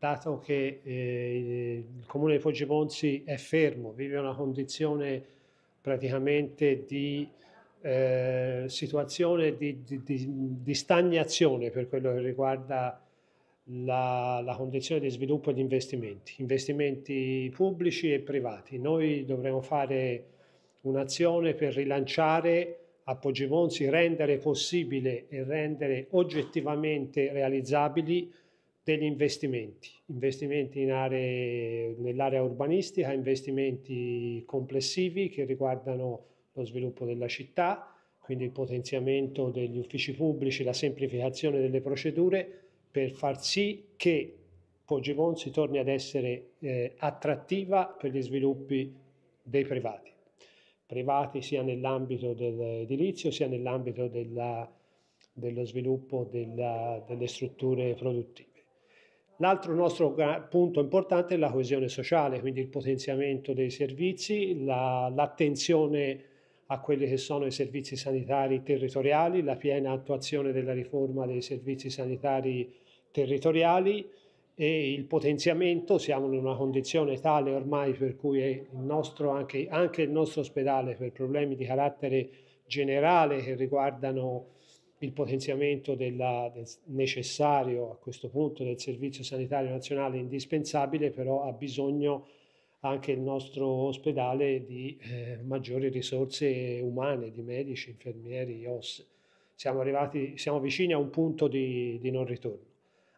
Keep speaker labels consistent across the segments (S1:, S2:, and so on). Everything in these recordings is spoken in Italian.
S1: dato che eh, il comune di Poggi Ponzi è fermo, vive una condizione praticamente di eh, situazione di, di, di, di, stagnazione per quello che riguarda la, la, condizione di sviluppo di investimenti, investimenti pubblici e privati. Noi dovremo fare un'azione per rilanciare a Poggi Poggimonsi, rendere possibile e rendere oggettivamente realizzabili degli investimenti, investimenti in aree, nell'area urbanistica, investimenti complessivi che riguardano lo sviluppo della città, quindi il potenziamento degli uffici pubblici, la semplificazione delle procedure per far sì che Poggibon si torni ad essere eh, attrattiva per gli sviluppi dei privati, privati sia nell'ambito dell'edilizio sia nell'ambito della dello sviluppo della, delle strutture produttive. L'altro nostro punto importante è la coesione sociale, quindi il potenziamento dei servizi, l'attenzione la, a quelli che sono i servizi sanitari territoriali, la piena attuazione della riforma dei servizi sanitari territoriali e il potenziamento, siamo in una condizione tale ormai per cui il nostro, anche, anche il nostro ospedale per problemi di carattere generale che riguardano il potenziamento della, del, necessario a questo punto del Servizio Sanitario Nazionale è indispensabile, però ha bisogno anche il nostro ospedale di eh, maggiori risorse umane, di medici, infermieri, OS. Siamo, arrivati, siamo vicini a un punto di, di non ritorno.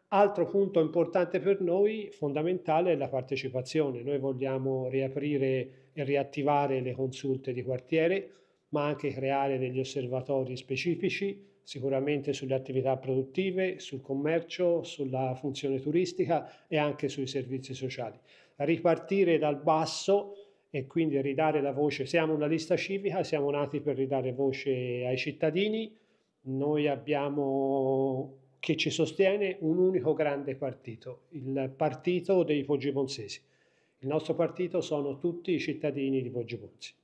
S1: Altro punto importante per noi, fondamentale, è la partecipazione. Noi vogliamo riaprire e riattivare le consulte di quartiere, ma anche creare degli osservatori specifici sicuramente sulle attività produttive, sul commercio, sulla funzione turistica e anche sui servizi sociali. Ripartire dal basso e quindi ridare la voce, siamo una lista civica, siamo nati per ridare voce ai cittadini, noi abbiamo che ci sostiene un unico grande partito, il partito dei Poggi Ponzesi. Il nostro partito sono tutti i cittadini di Poggi Ponzi.